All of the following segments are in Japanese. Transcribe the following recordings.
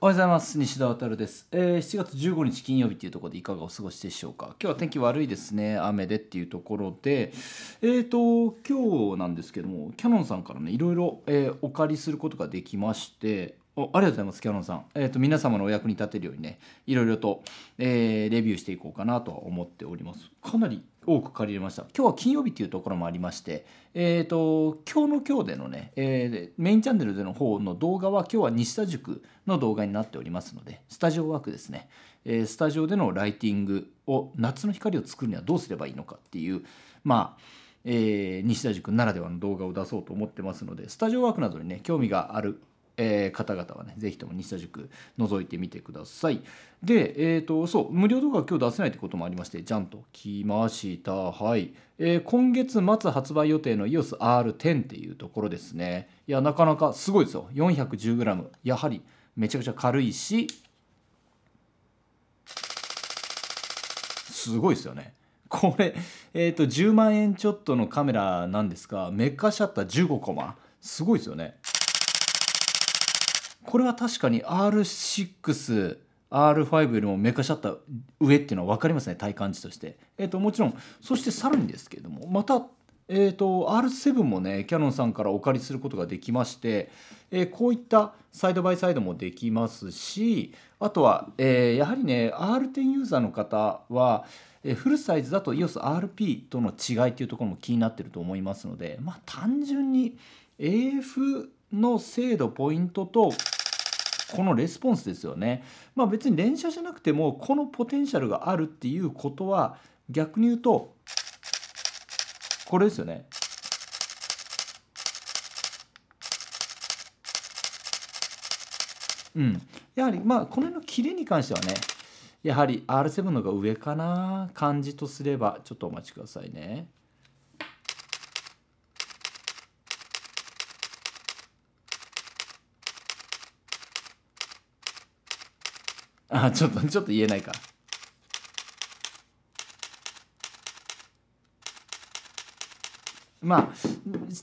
おはようございます西田航です、えー、7月15日金曜日というところでいかがお過ごしでしょうか今日は天気悪いですね雨でっていうところでえっ、ー、と今日なんですけどもキャノンさんからねいろいろ、えー、お借りすることができましてありがとうございますキャノンさん、えーと、皆様のお役に立てるようにねいろいろと、えー、レビューしていこうかなとは思っておりますかなり多く借りれました今日は金曜日っていうところもありましてえっ、ー、と今日の今日でのね、えー、メインチャンネルでの方の動画は今日は西田塾の動画になっておりますのでスタジオワークですね、えスタジオでのライティングを夏の光を作るにはどうすればいいのかっていうまあえー、西田塾ならではの動画を出そうと思ってますのでスタジオワークなどにね興味があるえー、方々はね、ぜひとも西田塾覗いてみてください。で、えっ、ー、と、そう、無料動画今日出せないってこともありまして、じゃんと来ました。はい。えー、今月末発売予定の EOSR10 っていうところですね。いや、なかなかすごいですよ。410g。やはりめちゃくちゃ軽いし、すごいですよね。これ、えっ、ー、と、10万円ちょっとのカメラなんですが、メッカシャッター15コマ。すごいですよね。これは確かに R6R5 よりもメカシャッター上っていうのは分かりますね体感値として、えーと、もちろんそしてさらにですけれどもまたえーと、R7 もねキヤノンさんからお借りすることができまして、えー、こういったサイドバイサイドもできますしあとは、えー、やはりね R10 ユーザーの方は、えフルサイズだと EOSRP との違いっていうところも気になってると思いますのでまあ単純に AF の精度ポイントとこのレスポンスですよね。まあ、別に連射じゃなくてもこのポテンシャルがあるっていうことは逆に言うとこれですよね。うん、やはりまあこの辺のキレに関してはねやはり R7 のが上かな感じとすればちょっとお待ちくださいね。あ、ちょっと、ちょっと言えないか。まあ、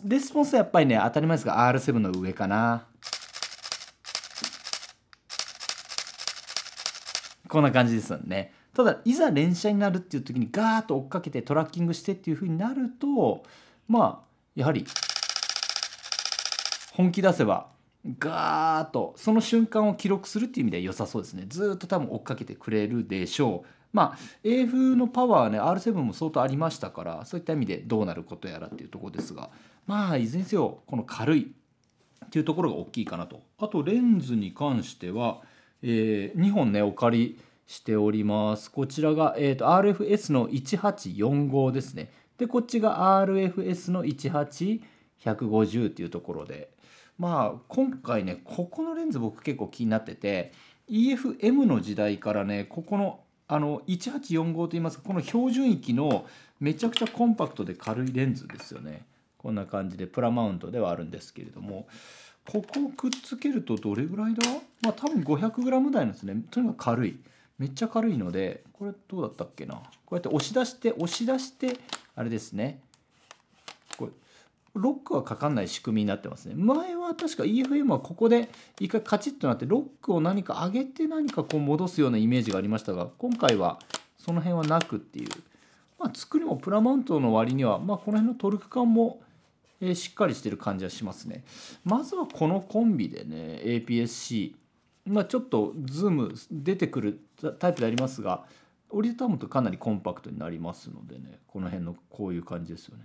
レスポンスはやっぱりね、当たり前ですが R7 の上かな。こんな感じですよね。ただ、いざ連射になるっていう時にガーッと追っかけてトラッキングしてっていうふうになると、まあ、やはり、本気出せばガーッとその瞬間を記録するっていう意味では良さそうですねずっと多分追っかけてくれるでしょうまあ A 風のパワーはね R7 も相当ありましたからそういった意味でどうなることやらっていうとこですがまあいずれにせよこの軽いっていうところが大きいかなとあとレンズに関しては、えー、2本ねお借りしておりますこちらが、えーと RFS の1845ですねでこっちが RFS の18150っていうところでまあ今回ねここのレンズ僕結構気になってて EFM の時代からねここのあの1845といいますかこの標準域のめちゃくちゃコンパクトで軽いレンズですよねこんな感じでプラマウントではあるんですけれどもここをくっつけるとどれぐらいだまあ多分 500g 台なんですねとにかく軽いめっちゃ軽いのでこれどうだったっけなこうやって押し出して押し出してあれですねこうロックはかかんない仕組みになってますね。前は確か EFM はここで一回カチッとなってロックを何か上げて何かこう戻すようなイメージがありましたが今回はその辺はなくっていう。まあ、作りもプラマウントの割には、まあ、この辺のトルク感も、えしっかりしてる感じはしますね。まずはこのコンビでね APS-C、まあ、ちょっとズーム出てくるタイプでありますが折りたむとかなりコンパクトになりますのでねこの辺のこういう感じですよね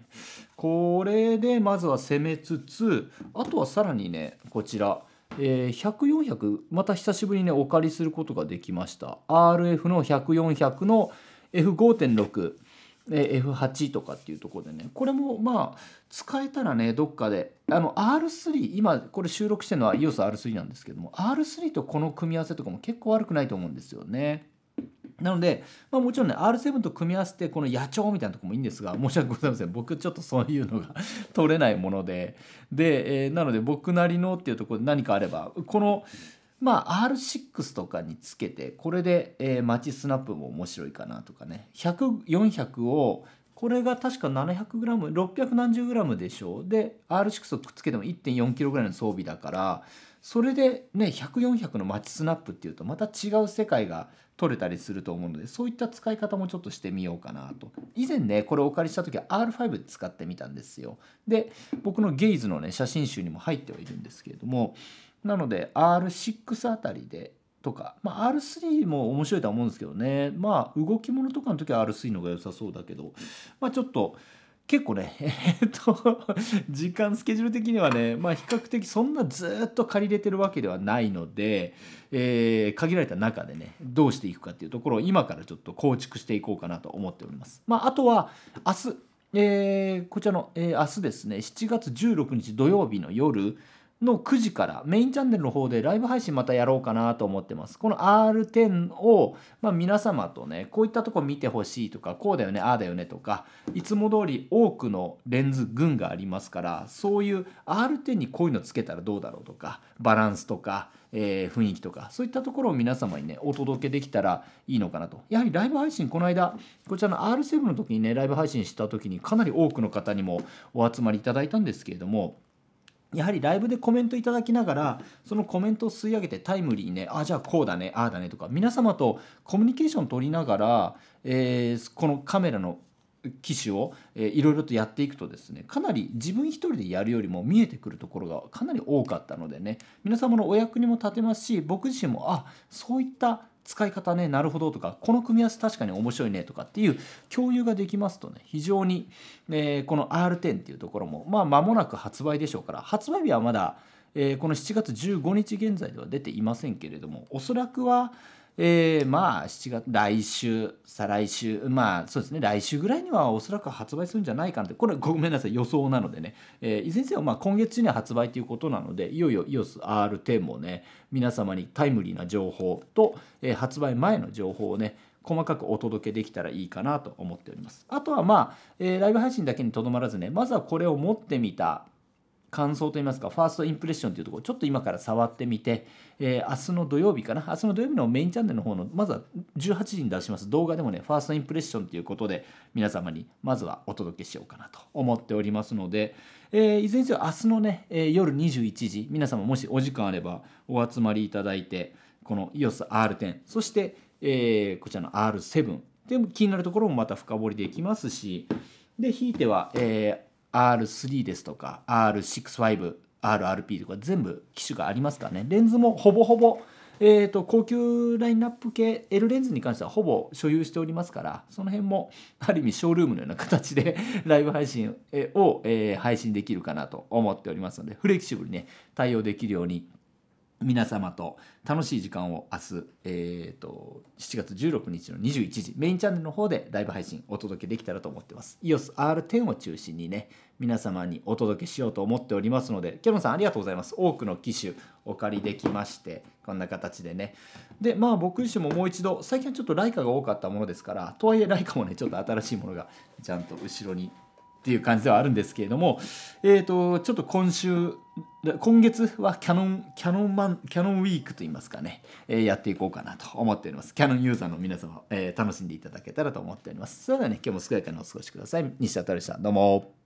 これでまずは攻めつつあとはさらにねこちらえー、100400また久しぶりにねお借りすることができました RF の100400の F5.6 F8 とかっていうとこでねこれもまあ使えたらねどっかであの R3 今これ収録してるのは EOSR3 なんですけども R3 とこの組み合わせとかも結構悪くないと思うんですよね。なので、まあ、もちろんね R7 と組み合わせてこの野鳥みたいなとこもいいんですが申し訳ございません僕ちょっとそういうのが 取れないものでで、えー、なので僕なりのっていうところで何かあればこのまあ R6 とかにつけてこれで、えー、マチスナップも面白いかなとかね100400をこれが確か 700g600 何十 g でしょうで R6 をくっつけても 1.4kg ぐらいの装備だからそれでね100400のマチスナップっていうとまた違う世界が取れたりすると思うのでそういった使い方もちょっとしてみようかなと以前ねこれお借りした時は R5 使ってみたんですよで僕のゲイズのね写真集にも入ってはいるんですけれどもなので R6 あたりでとか、まあ、R3 も面白いとは思うんですけどねまあ動き物とかの時は R3 の方が良さそうだけどまあちょっと結構ね、えっと、時間、スケジュール的にはね、まあ、比較的そんなずっと借りれてるわけではないので、えー、限られた中でね、どうしていくかっていうところを今からちょっと構築していこうかなと思っております。まあ、あとは、明日、えー、こちらの、えー、明日ですね、7月16日土曜日の夜、の9時からメインチャンネルの方でライブ配信またやろうかなと思ってます。この R10 を、まあ、皆様とね、こういったとこ見てほしいとか、こうだよね、ああだよねとか、いつも通り多くのレンズ群がありますから、そういう R10 にこういうのつけたらどうだろうとか、バランスとか、えー、雰囲気とかそういったところを皆様にねお届けできたらいいのかなとやはりライブ配信この間こちらの R7 の時にねライブ配信した時にかなり多くの方にもお集まりいただいたんですけれどもやはりライブでコメントいただきながらそのコメントを吸い上げてタイムリーにねあじゃあこうだねああだねとか皆様とコミュニケーション取りながら、えー、このカメラの機種をいろいろとやっていくとですねかなり自分一人でやるよりも見えてくるところがかなり多かったのでね皆様のお役にも立てますし僕自身もあそういった使い方ねなるほどとかこの組み合わせ確かに面白いねとかっていう共有ができますとね非常に、えー、この R10 っていうところもまあ間もなく発売でしょうから発売日はまだ、えー、この7月15日現在では出ていませんけれどもおそらくはえー、まあ7月来週再来週まあそうですね来週ぐらいにはおそらく発売するんじゃないかなってこれごめんなさい予想なのでね、えー、いずれにせよまあ今月中には発売ということなのでいよいよ EOSR10 もね皆様にタイムリーな情報と、えー、発売前の情報をね細かくお届けできたらいいかなと思っております。あとはまあ、えー、ライブ配信だけにとどまらずね、まずはこれを持ってみた、感想といいますか、ファーストインプレッションというところ、ちょっと今から触ってみて、えー、明日の土曜日かな、明日の土曜日のメインチャンネルの方の、まずは18時に出します動画でもね、ファーストインプレッションということで、皆様にまずはお届けしようかなと思っておりますので、えー、いずれにせよ明日のね、えー、夜21時、皆様もしお時間あればお集まりいただいて、この EOSR10、そして、えー、こちらの R7、で気になるところもまた深掘りできますし、で、ひいては、えー R3 ですとか R65、RRP とか全部機種がありますからね。レンズもほぼほぼ、えーと、高級ラインナップ系 L レンズに関してはほぼ所有しておりますからその辺もある意味ショールームのような形で ライブ配信を、えー、配信できるかなと思っておりますのでフレキシブルにね対応できるように皆様と楽しい時間を明日、えーと、7月16日の21時メインチャンネルの方でライブ配信お届けできたらと思ってます EOSR10 を中心にね皆様にお届けしようと思っておりますのでキャノンさんありがとうございます多くの機種お借りできましてこんな形でねでまあ僕自身ももう一度最近はちょっとライカが多かったものですからとはいえライカもねちょっと新しいものがちゃんと後ろにっていう感じではあるんですけれども、えーと、ちょっと今週今月はキャノンキャノンマンキャノンウィークといいますかね、えー、やっていこうかなと思っておりますキャノンユーザーの皆様、えー、楽しんでいただけたらと思っておりますそれではね今日も健やかにお過ごしください西田太さんどうも